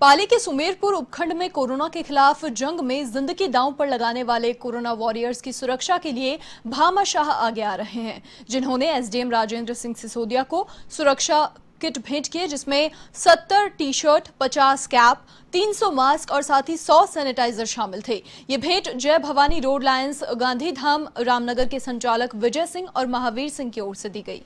पाली के सुमेरपुर उपखंड में कोरोना के खिलाफ जंग में जिंदगी दांव पर लगाने वाले कोरोना वॉरियर्स की सुरक्षा के लिए भामा शाह आगे आ रहे हैं जिन्होंने एसडीएम राजेंद्र सिंह सिसोदिया को सुरक्षा किट भेंट किए जिसमें 70 टी शर्ट 50 कैप 300 मास्क और साथ ही 100 सैनिटाइजर शामिल थे ये भेंट जय भवानी रोड लायंस गांधी धाम रामनगर के संचालक विजय सिंह और महावीर सिंह की ओर से दी गई